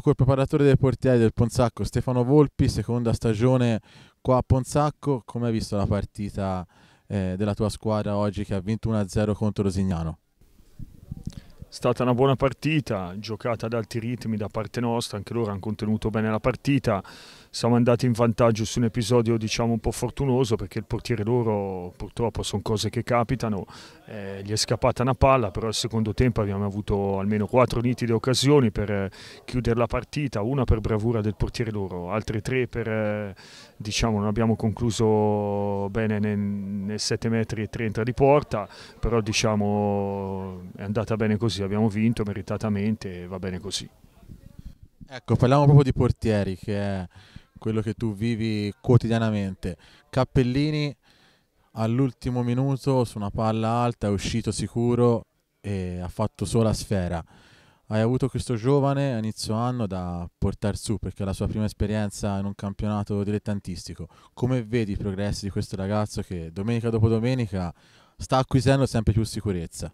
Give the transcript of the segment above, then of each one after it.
col preparatore dei portieri del Ponzacco Stefano Volpi, seconda stagione qua a Ponzacco, come hai visto la partita eh, della tua squadra oggi che ha vinto 1-0 contro Rosignano? È stata una buona partita, giocata ad alti ritmi da parte nostra, anche loro hanno contenuto bene la partita. Siamo andati in vantaggio su un episodio diciamo un po' fortunoso perché il portiere loro purtroppo sono cose che capitano, eh, gli è scappata una palla, però al secondo tempo abbiamo avuto almeno quattro nitide occasioni per eh, chiudere la partita, una per bravura del portiere loro, altre tre per eh, diciamo non abbiamo concluso bene nei, nei 7 metri e 30 di porta, però diciamo è andata bene così così, abbiamo vinto meritatamente e va bene così. Ecco, parliamo proprio di portieri, che è quello che tu vivi quotidianamente. Cappellini all'ultimo minuto su una palla alta è uscito sicuro e ha fatto solo sola sfera. Hai avuto questo giovane a inizio anno da portare su perché è la sua prima esperienza in un campionato dilettantistico. Come vedi i progressi di questo ragazzo che domenica dopo domenica sta acquisendo sempre più sicurezza?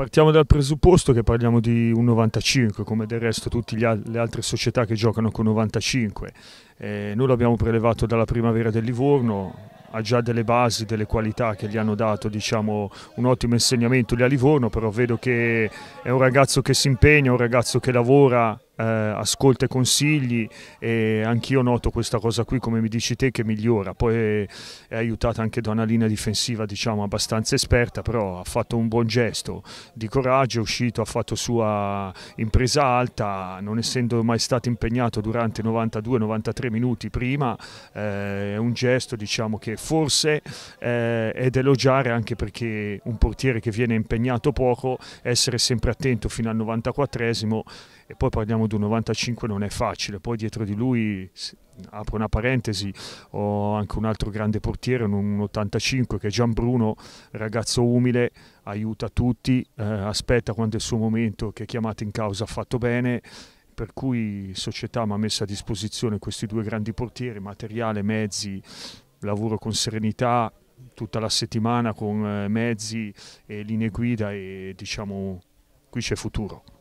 Partiamo dal presupposto che parliamo di un 95, come del resto tutte le altre società che giocano con 95. Eh, noi l'abbiamo prelevato dalla primavera del Livorno, ha già delle basi, delle qualità che gli hanno dato diciamo, un ottimo insegnamento lì a Livorno, però vedo che è un ragazzo che si impegna, un ragazzo che lavora, eh, ascolta i consigli e anch'io noto questa cosa qui come mi dici te che migliora, poi è aiutata anche da una linea difensiva diciamo abbastanza esperta, però ha fatto un buon gesto di coraggio, è uscito, ha fatto sua impresa alta, non essendo mai stato impegnato durante 92-93 minuti prima, eh, è un gesto diciamo che forse eh, è da elogiare anche perché un portiere che viene impegnato poco, essere sempre attento fino al 94esimo e poi parliamo 95 non è facile, poi dietro di lui apro una parentesi, ho anche un altro grande portiere, un 85 che è Gian Bruno, ragazzo umile, aiuta tutti, eh, aspetta quando è il suo momento che è chiamato in causa ha fatto bene, per cui società mi ha messo a disposizione questi due grandi portieri, materiale, mezzi, lavoro con serenità tutta la settimana con eh, mezzi e linee guida e diciamo qui c'è futuro.